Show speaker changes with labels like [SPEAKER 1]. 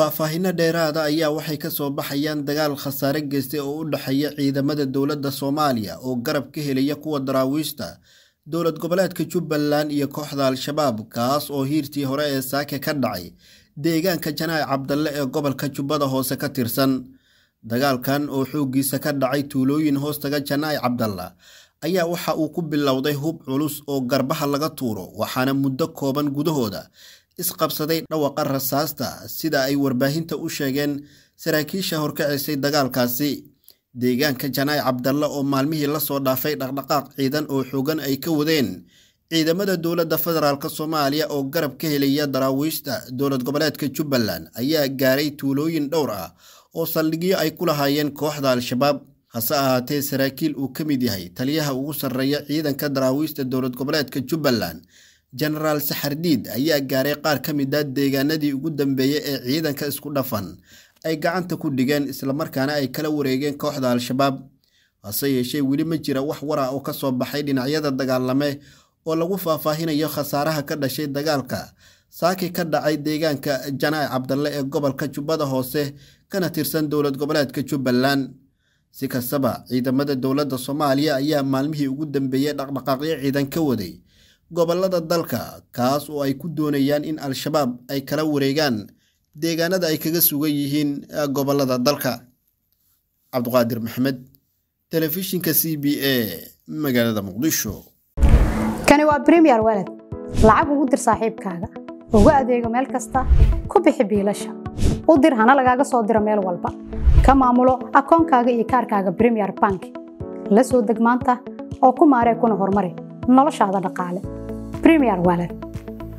[SPEAKER 1] Faahfaahinno dheeraada ayaa waxay ka soo baxayaan dagaal khasaare geystay oo u dhexeeya ciidamada dowladda Soomaaliya oo garab ka helaya kuwa daraawiishta dowlad goboleedka Jubbaland iyo kooxda Al-Shabaab kaas oo hiirtii hore ee Saake ka dhacay deegaanka Janaac Cabdalle ee gobolka Jubbada Hoose ka tirsan. Dagaalkan oo xooggiisa ka dhacay tuulooyin hoostaga Janaac Cabdalla ayaa waxa uu ku bilowday hub culus oo garbaha laga tuuro waxaana muddo kooban gudahooda isqabsaday dhawaqa rasaasta sida ay warbaahinta u sheegeen saraakiisha horkacisay dagaalkaasi deegaanka janaa'i cabdalla oo maalmihii la soo dhaafay dhaqdhaqaaq ciidan oo xoogan ay ka wadeen ciidamada dowladda federaalk soomaaliya oo garab ka helaya daraawiishta dowlad goboleedka jubbaland ayaa gaaray tuulooyin dhowr ah oo saldhigyo ay ku lahaayeen kooxda al-shabaab hase ahaatee saraakiil uu ka mid yahay taliyaha ugu sarreeya ciidanka daraawiishta dowlad goboleedka jubbaland jenaraal saxardiid ayaa gaaray qaar ka mid a ah deegaanadii ugu dambeeyey ee ciidanka isku dhafan ay gacanta ku dhigeen islamarkaana ay kala wareegeen kooxda al-shabaab hase yeeshee weli ma jira wax wara oo ka soo baxay dhinacyada dagaalame oo lagu faahfaahinayo khasaaraha ka dhashay dagaalka saaki ka dhacay deegaanka janaa'i cabdalle ee gobolka jubbada hoose kana tirsan dowlad goboleedka jubbaland si kastaba ciidamada dowladda soomaaliya ayaa maalmihii ugu dambeeyey dhaqdhaqaaqyo ciidan ka waday gobollada dalka kaas oo ay ku doonayaan in al-shabaab ay kala wareegaan deegaanada ay kaga sugan yihiin ah, gobollada dalka cabdiqaadir maxamed telefishinka c b a magaalada muqdisho
[SPEAKER 2] kani waa bremiyer weled lacag ugu dir saaxiibkaaga ugu adeego meel kasta ku bixi biilasha u dir hana lagaaga soo diro meel walba ka maamulo akoonkaaga iyo kaarkaaga bremiyer bank la soo deg maanta oo ku maaree kuna horumari noloshaada dhaqaale Premier Wallet.